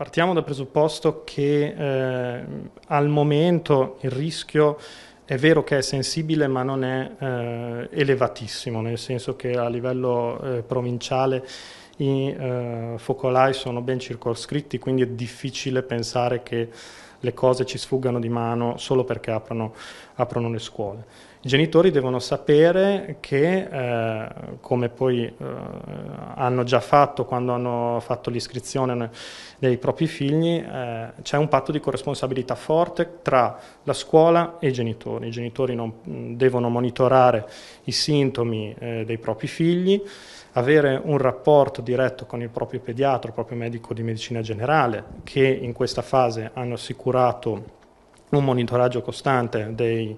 Partiamo dal presupposto che eh, al momento il rischio è vero che è sensibile ma non è eh, elevatissimo, nel senso che a livello eh, provinciale i eh, focolai sono ben circoscritti, quindi è difficile pensare che le cose ci sfuggano di mano solo perché aprono, aprono le scuole. I genitori devono sapere che, eh, come poi eh, hanno già fatto quando hanno fatto l'iscrizione dei propri figli, eh, c'è un patto di corresponsabilità forte tra la scuola e i genitori. I genitori non, mm, devono monitorare i sintomi eh, dei propri figli, avere un rapporto diretto con il proprio pediatra, il proprio medico di medicina generale, che in questa fase hanno assicurato un monitoraggio costante dei,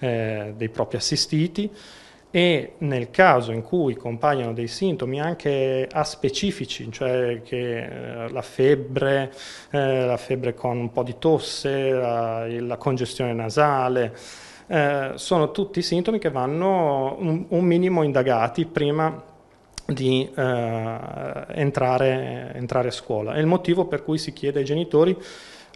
eh, dei propri assistiti e nel caso in cui compaiono dei sintomi anche aspecifici, cioè che eh, la febbre, eh, la febbre con un po' di tosse, la, la congestione nasale, eh, sono tutti sintomi che vanno un, un minimo indagati prima di eh, entrare, entrare a scuola. È il motivo per cui si chiede ai genitori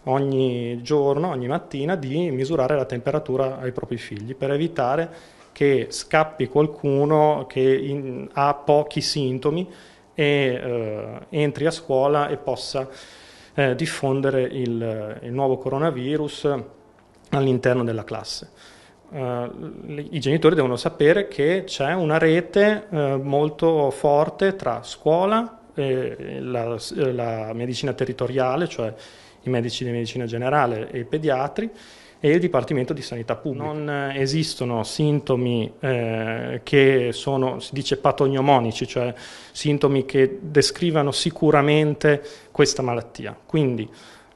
ogni giorno, ogni mattina, di misurare la temperatura ai propri figli per evitare che scappi qualcuno che in, ha pochi sintomi e eh, entri a scuola e possa eh, diffondere il, il, nuovo coronavirus all'interno della classe. Uh, I genitori devono sapere che c'è una rete uh, molto forte tra scuola, la, la, medicina territoriale, cioè i medici di medicina generale e i pediatri e il Dipartimento di Sanità Pubblica. Non esistono sintomi eh, che sono, si dice, patognomonici, cioè sintomi che descrivano sicuramente questa malattia. Quindi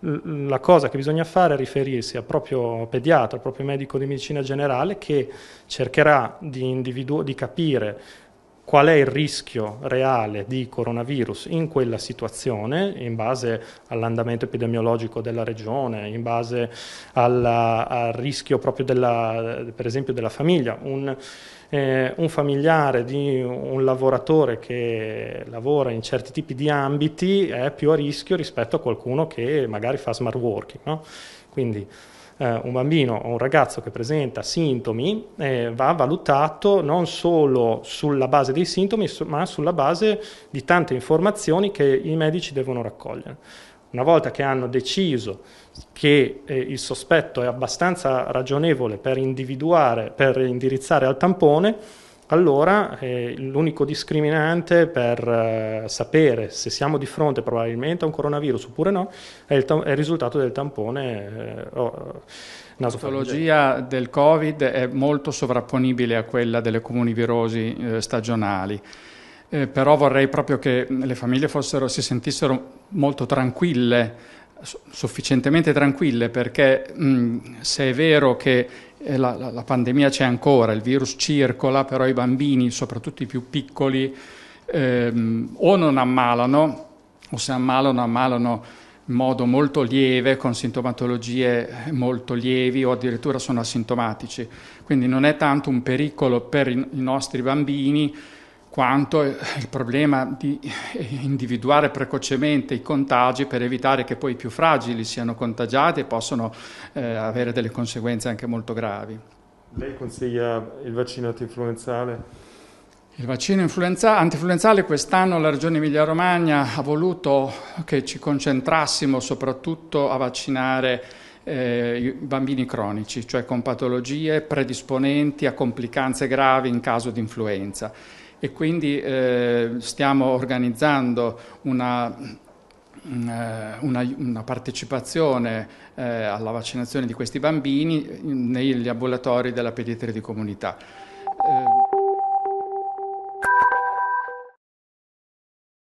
la cosa che bisogna fare è riferirsi al proprio pediatra, al proprio medico di medicina generale che cercherà di, di capire qual è il rischio reale di coronavirus in quella situazione, in base all'andamento epidemiologico della regione, in base alla, al rischio proprio della, per esempio della famiglia. Un, eh, un familiare di un lavoratore che lavora in certi tipi di ambiti è più a rischio rispetto a qualcuno che magari fa smart working. No? Quindi, eh, un bambino o un ragazzo che presenta sintomi eh, va valutato non solo sulla base dei sintomi, su, ma sulla base di tante informazioni che i medici devono raccogliere. Una volta che hanno deciso che eh, il sospetto è abbastanza ragionevole per, per indirizzare al tampone, allora eh, l'unico discriminante per eh, sapere se siamo di fronte probabilmente a un coronavirus oppure no è il, è il risultato del tampone eh, oh, eh, la patologia del Covid è molto sovrapponibile a quella delle comunivirosi eh, stagionali. Eh, però vorrei proprio che le famiglie fossero, si sentissero molto tranquille sufficientemente tranquille perché mh, se è vero che eh, la, la, la pandemia c'è ancora, il virus circola, però i bambini, soprattutto i più piccoli, ehm, o non ammalano, o se ammalano, ammalano in modo molto lieve, con sintomatologie molto lievi o addirittura sono asintomatici. Quindi non è tanto un pericolo per i, i nostri bambini, quanto il problema di individuare precocemente i contagi per evitare che poi i più fragili siano contagiati e possono eh, avere delle conseguenze anche molto gravi. Lei consiglia il vaccino antinfluenzale? Il vaccino influenza- antinfluenzale quest'anno la Regione Emilia-Romagna ha voluto che ci concentrassimo soprattutto a vaccinare eh, i bambini cronici, cioè con patologie predisponenti a complicanze gravi in caso di influenza e quindi eh, stiamo organizzando una, mm, eh, una, una partecipazione eh, alla vaccinazione di questi bambini mm, negli ambulatori della pediatria di comunità. Eh,